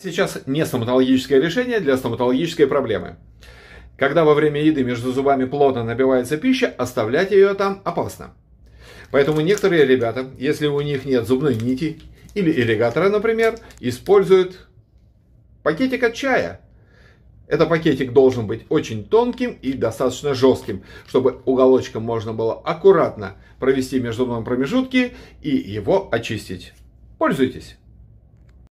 Сейчас не стоматологическое решение для стоматологической проблемы. Когда во время еды между зубами плотно набивается пища, оставлять ее там опасно. Поэтому некоторые ребята, если у них нет зубной нити или ирригатора, например, используют пакетик от чая. Этот пакетик должен быть очень тонким и достаточно жестким, чтобы уголочком можно было аккуратно провести между межзубном промежутки и его очистить. Пользуйтесь!